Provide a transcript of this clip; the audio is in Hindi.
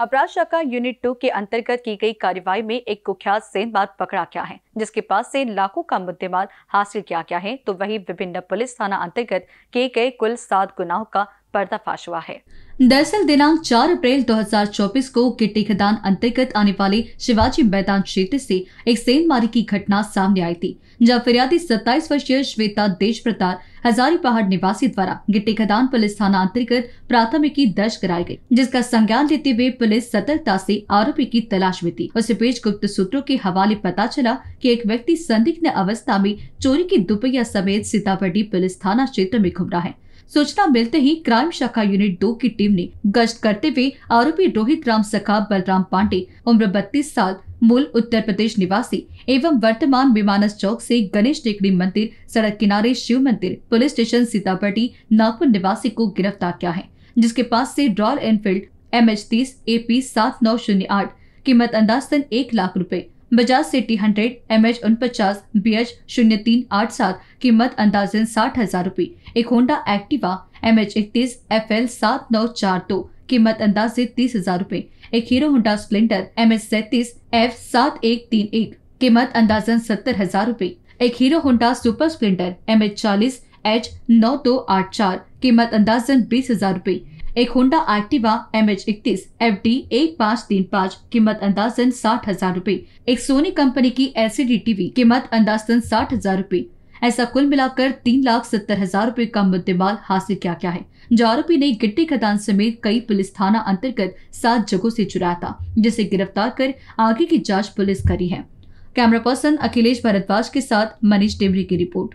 अपराध शाखा यूनिट टू के अंतर्गत की गई कार्यवाही में एक कुख्यात सेंधमार पकड़ा गया है जिसके पास से लाखों का मुद्देमाल हासिल किया गया है तो वही विभिन्न पुलिस थाना अंतर्गत किए गए कुल सात गुनाहों का पर्दाफाश हुआ है दरअसल दिनांक 4 अप्रैल 2024 को गिट्टी खदान अंतर्गत आने वाले शिवाजी मैदान क्षेत्र से एक सेन मारी की घटना सामने आई थी जब फिरियादी 27 वर्षीय श्वेता देश प्रताप हजारी पहाड़ निवासी द्वारा गिट्टी खदान पुलिस थाना अंतर्गत प्राथमिकी दर्ज कराई गई जिसका संज्ञान लेते हुए पुलिस सतर्कता से आरोपी की तलाश में थी उसे बीच गुप्त सूत्रों के हवाले पता चला कि एक व्यक्ति संदिग्ध अवस्था में चोरी की दुपहिया समेत सीतापटी पुलिस थाना क्षेत्र में घूम रहा है सूचना मिलते ही क्राइम शाखा यूनिट दो की टीम ने गश्त करते हुए आरोपी रोहित राम सखा बलराम पांडे उम्र बत्तीस साल मूल उत्तर प्रदेश निवासी एवं वर्तमान विमानस चौक से गणेश टेकड़ी मंदिर सड़क किनारे शिव मंदिर पुलिस स्टेशन सीतापटी नागपुर निवासी को गिरफ्तार किया है जिसके पास से रॉयल एनफील्ड एम एच तीस ए पी सात नौ शून्य आठ कीमत अंदाजन एक लाख रुपए Bajaj city hundred M H उनपचास बी एच शून्य तीन आठ सात कीमत अंदाजन साठ हजार रूपए एक होंडा एक्टिवा एम एच इकतीस एफ एल सात नौ चार दो कीमत अंदाजे तीस हजार रूपए एक Hero Honda Splendor M H सैतीस एफ सात एक तीन एक कीमत अंदाजन सत्तर हजार रूपए एक Hero Honda super Splendor M H चालीस एच नौ दो आठ चार कीमत अंदाजन बीस हजार रूपए एक होंडा एक्टिवा एम एच इकतीस एफ डी एक पाँच तीन पाँच कीमत अंदाजन साठ हजार रूपए एक सोनी कंपनी की एल डी टीवी कीमत अंदाजन साठ हजार रूपए ऐसा कुल मिलाकर तीन लाख सत्तर हजार रूपए का मुद्देमाल हासिल किया गया है जो आरोपी ने गिट्टी खदान समेत कई पुलिस थाना अंतर्गत सात जगहों से चुराया था जिसे गिरफ्तार कर आगे की जांच पुलिस करी है कैमरा पर्सन अखिलेश भारद्वाज के साथ मनीष डेमरी की रिपोर्ट